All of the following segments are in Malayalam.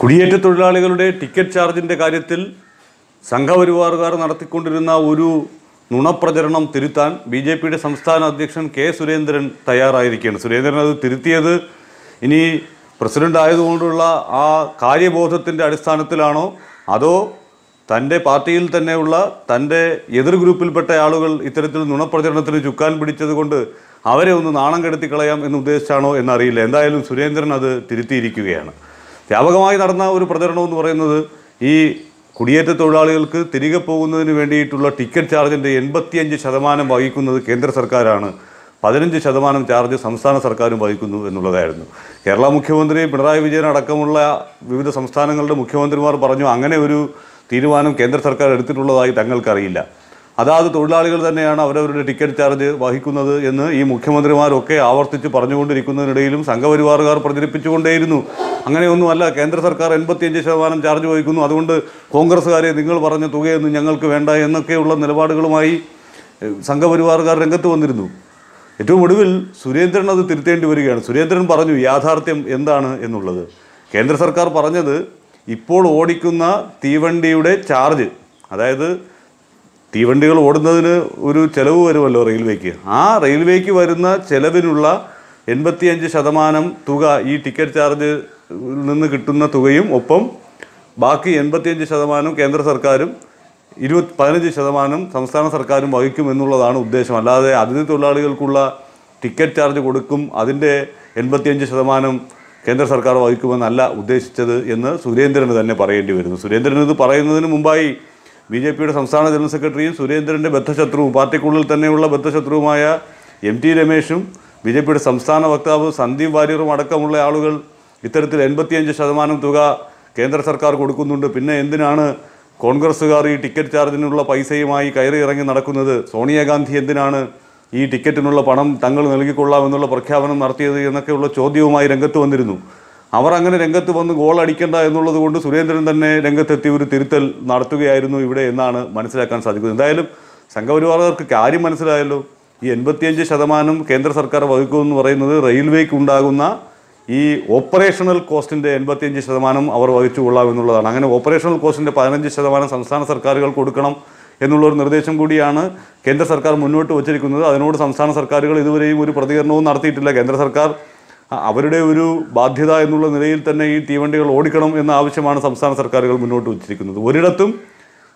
കുടിയേറ്റ തൊഴിലാളികളുടെ ടിക്കറ്റ് ചാർജിൻ്റെ കാര്യത്തിൽ സംഘപരിവാറുകാർ നടത്തിക്കൊണ്ടിരുന്ന ഒരു നുണപ്രചരണം തിരുത്താൻ ബി ജെ പിയുടെ സംസ്ഥാന അധ്യക്ഷൻ കെ സുരേന്ദ്രൻ തയ്യാറായിരിക്കുകയാണ് സുരേന്ദ്രൻ അത് തിരുത്തിയത് ഇനി പ്രസിഡന്റ് ആയതുകൊണ്ടുള്ള ആ കാര്യബോധത്തിൻ്റെ അടിസ്ഥാനത്തിലാണോ അതോ തൻ്റെ പാർട്ടിയിൽ തന്നെയുള്ള തൻ്റെ എതിർ ഗ്രൂപ്പിൽപ്പെട്ട ആളുകൾ ഇത്തരത്തിൽ നുണപ്രചരണത്തിന് ചുക്കാൻ പിടിച്ചത് അവരെ ഒന്ന് നാണം കെടുത്തി കളയാം എന്ന് ഉദ്ദേശിച്ചാണോ എന്നറിയില്ല എന്തായാലും സുരേന്ദ്രൻ അത് തിരുത്തിയിരിക്കുകയാണ് വ്യാപകമായി നടന്ന ഒരു പ്രചരണം എന്ന് പറയുന്നത് ഈ കുടിയേറ്റ തൊഴിലാളികൾക്ക് തിരികെ പോകുന്നതിന് വേണ്ടിയിട്ടുള്ള ടിക്കറ്റ് ചാർജിൻ്റെ എൺപത്തിയഞ്ച് ശതമാനം വഹിക്കുന്നത് കേന്ദ്ര സർക്കാരാണ് പതിനഞ്ച് ശതമാനം ചാർജ് സംസ്ഥാന സർക്കാരും വഹിക്കുന്നു എന്നുള്ളതായിരുന്നു കേരള മുഖ്യമന്ത്രി പിണറായി വിജയൻ അടക്കമുള്ള വിവിധ സംസ്ഥാനങ്ങളുടെ മുഖ്യമന്ത്രിമാർ പറഞ്ഞു അങ്ങനെ ഒരു തീരുമാനം കേന്ദ്ര സർക്കാർ എടുത്തിട്ടുള്ളതായി തങ്ങൾക്കറിയില്ല അതാത് തൊഴിലാളികൾ തന്നെയാണ് അവരവരുടെ ടിക്കറ്റ് ചാർജ് വഹിക്കുന്നത് എന്ന് ഈ മുഖ്യമന്ത്രിമാരൊക്കെ ആവർത്തിച്ച് പറഞ്ഞുകൊണ്ടിരിക്കുന്നതിനിടയിലും സംഘപരിവാറുകാർ പ്രചരിപ്പിച്ചുകൊണ്ടേയിരുന്നു അങ്ങനെയൊന്നുമല്ല കേന്ദ്ര സർക്കാർ എൺപത്തിയഞ്ച് ശതമാനം ചാർജ് വഹിക്കുന്നു അതുകൊണ്ട് കോൺഗ്രസ്സുകാരെ നിങ്ങൾ പറഞ്ഞ തുകയൊന്നും ഞങ്ങൾക്ക് വേണ്ട എന്നൊക്കെയുള്ള നിലപാടുകളുമായി സംഘപരിവാറുകാർ രംഗത്ത് വന്നിരുന്നു ഏറ്റവും ഒടുവിൽ സുരേന്ദ്രൻ അത് തിരുത്തേണ്ടി വരികയാണ് സുരേന്ദ്രൻ പറഞ്ഞു യാഥാർത്ഥ്യം എന്താണ് എന്നുള്ളത് കേന്ദ്ര സർക്കാർ പറഞ്ഞത് ഇപ്പോൾ ഓടിക്കുന്ന തീവണ്ടിയുടെ ചാർജ് അതായത് തീവണ്ടികൾ ഓടുന്നതിന് ഒരു ചിലവ് വരുമല്ലോ റെയിൽവേക്ക് ആ റെയിൽവേക്ക് വരുന്ന ചിലവിനുള്ള എൺപത്തിയഞ്ച് ശതമാനം തുക ഈ ടിക്കറ്റ് ചാർജ് നിന്ന് കിട്ടുന്ന തുകയും ഒപ്പം ബാക്കി എൺപത്തിയഞ്ച് ശതമാനം കേന്ദ്ര സർക്കാരും ഇരുപത്തി പതിനഞ്ച് ശതമാനം സംസ്ഥാന സർക്കാരും വഹിക്കും എന്നുള്ളതാണ് ഉദ്ദേശം അല്ലാതെ അതിഥി തൊഴിലാളികൾക്കുള്ള ടിക്കറ്റ് ചാർജ് കൊടുക്കും അതിൻ്റെ എൺപത്തിയഞ്ച് ശതമാനം കേന്ദ്ര സർക്കാർ വഹിക്കുമെന്നല്ല ഉദ്ദേശിച്ചത് എന്ന് സുരേന്ദ്രന് തന്നെ പറയേണ്ടി വരുന്നു സുരേന്ദ്രൻ ഇത് പറയുന്നതിന് മുമ്പായി ബി ജെ പിയുടെ സംസ്ഥാന ജനറൽ സെക്രട്ടറിയും സുരേന്ദ്രൻ്റെ ബദ്ധശത്രുവും പാർട്ടിക്കുള്ളിൽ തന്നെയുള്ള ബദ്ധശത്രുവുമായ എം ടി രമേശും ബി ജെ പിയുടെ സംസ്ഥാന വക്താവ് സന്ദീപ് വാര്യറും അടക്കമുള്ള ആളുകൾ ഇത്തരത്തിൽ എൺപത്തിയഞ്ച് ശതമാനം തുക കേന്ദ്ര സർക്കാർ കൊടുക്കുന്നുണ്ട് പിന്നെ എന്തിനാണ് കോൺഗ്രസ്സുകാർ ഈ ടിക്കറ്റ് ചാർജിനുള്ള പൈസയുമായി കയറി ഇറങ്ങി നടക്കുന്നത് സോണിയാഗാന്ധി എന്തിനാണ് ഈ ടിക്കറ്റിനുള്ള പണം തങ്ങൾ നൽകിക്കൊള്ളാമെന്നുള്ള പ്രഖ്യാപനം നടത്തിയത് എന്നൊക്കെയുള്ള ചോദ്യവുമായി രംഗത്ത് വന്നിരുന്നു അവർ അങ്ങനെ രംഗത്ത് വന്ന് ഗോൾ അടിക്കേണ്ട എന്നുള്ളത് കൊണ്ട് സുരേന്ദ്രൻ തന്നെ രംഗത്തെത്തി ഒരു തിരുത്തൽ നടത്തുകയായിരുന്നു ഇവിടെ എന്നാണ് മനസ്സിലാക്കാൻ സാധിക്കുന്നത് എന്തായാലും സംഘപരിവാറുകാർക്ക് കാര്യം മനസ്സിലായല്ലോ ഈ എൺപത്തിയഞ്ച് ശതമാനം കേന്ദ്ര സർക്കാർ വഹിക്കുമെന്ന് പറയുന്നത് റെയിൽവേക്ക് ഉണ്ടാകുന്ന ഈ ഓപ്പറേഷണൽ കോസ്റ്റിൻ്റെ എൺപത്തിയഞ്ച് ശതമാനം അവർ വഹിച്ചു കൊള്ളാം എന്നുള്ളതാണ് അങ്ങനെ ഓപ്പറേഷണൽ കോസ്റ്റിൻ്റെ പതിനഞ്ച് ശതമാനം സംസ്ഥാന സർക്കാരുകൾ കൊടുക്കണം എന്നുള്ളൊരു നിർദ്ദേശം കൂടിയാണ് കേന്ദ്ര സർക്കാർ മുന്നോട്ട് വച്ചിരിക്കുന്നത് അതിനോട് സംസ്ഥാന സർക്കാരുകൾ ഇതുവരെയും ഒരു പ്രതികരണവും നടത്തിയിട്ടില്ല കേന്ദ്ര സർക്കാർ അവരുടെ ഒരു ബാധ്യത എന്നുള്ള നിലയിൽ തന്നെ ഈ തീവണ്ടികൾ ഓടിക്കണം എന്ന ആവശ്യമാണ് സംസ്ഥാന സർക്കാരുകൾ മുന്നോട്ട് വച്ചിരിക്കുന്നത് ഒരിടത്തും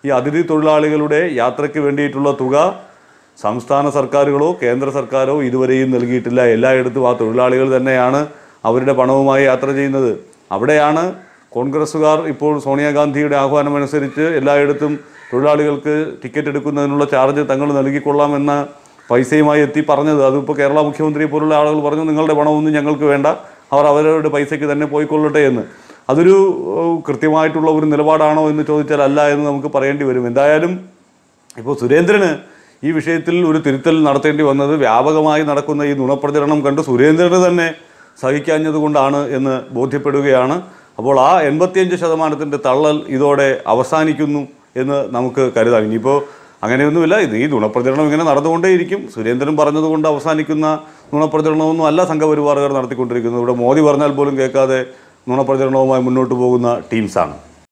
ഈ അതിഥി തൊഴിലാളികളുടെ യാത്രയ്ക്ക് വേണ്ടിയിട്ടുള്ള തുക സംസ്ഥാന സർക്കാരുകളോ കേന്ദ്ര സർക്കാരോ ഇതുവരെയും നൽകിയിട്ടില്ല എല്ലായിടത്തും ആ തൊഴിലാളികൾ തന്നെയാണ് അവരുടെ പണവുമായി യാത്ര ചെയ്യുന്നത് അവിടെയാണ് കോൺഗ്രസ്സുകാർ ഇപ്പോൾ സോണിയാഗാന്ധിയുടെ ആഹ്വാനമനുസരിച്ച് എല്ലായിടത്തും തൊഴിലാളികൾക്ക് ടിക്കറ്റ് എടുക്കുന്നതിനുള്ള ചാർജ് തങ്ങൾ നൽകിക്കൊള്ളാമെന്ന പൈസയുമായി എത്തി പറഞ്ഞത് അതിപ്പോൾ കേരള മുഖ്യമന്ത്രിയെ പോലുള്ള ആളുകൾ പറഞ്ഞു നിങ്ങളുടെ പണമൊന്നും ഞങ്ങൾക്ക് വേണ്ട അവർ അവരവരുടെ പൈസയ്ക്ക് തന്നെ പോയിക്കൊള്ളട്ടെ എന്ന് അതൊരു കൃത്യമായിട്ടുള്ള ഒരു നിലപാടാണോ എന്ന് ചോദിച്ചാൽ അല്ല എന്ന് നമുക്ക് പറയേണ്ടി വരും എന്തായാലും ഇപ്പോൾ സുരേന്ദ്രന് ഈ വിഷയത്തിൽ ഒരു തിരുത്തൽ നടത്തേണ്ടി വന്നത് വ്യാപകമായി നടക്കുന്ന ഈ നുണപ്രചരണം കണ്ട് സുരേന്ദ്രന് തന്നെ സഹിക്കാഞ്ഞതുകൊണ്ടാണ് എന്ന് ബോധ്യപ്പെടുകയാണ് അപ്പോൾ ആ എൺപത്തിയഞ്ച് ശതമാനത്തിൻ്റെ തള്ളൽ ഇതോടെ അവസാനിക്കുന്നു എന്ന് നമുക്ക് കരുതാം ഇനിയിപ്പോൾ അങ്ങനെയൊന്നുമില്ല ഇത് ഈ നുണപ്രചരണം ഇങ്ങനെ നടന്നുകൊണ്ടേയിരിക്കും സുരേന്ദ്രൻ പറഞ്ഞതുകൊണ്ട് അവസാനിക്കുന്ന നുണപ്രചരണമൊന്നും അല്ല സംഘപരിവാറുകാർ നടത്തിക്കൊണ്ടിരിക്കുന്നത് ഇവിടെ മോദി പറഞ്ഞാൽ പോലും കേൾക്കാതെ നുണപ്രചരണവുമായി മുന്നോട്ട് പോകുന്ന ടീംസാണ്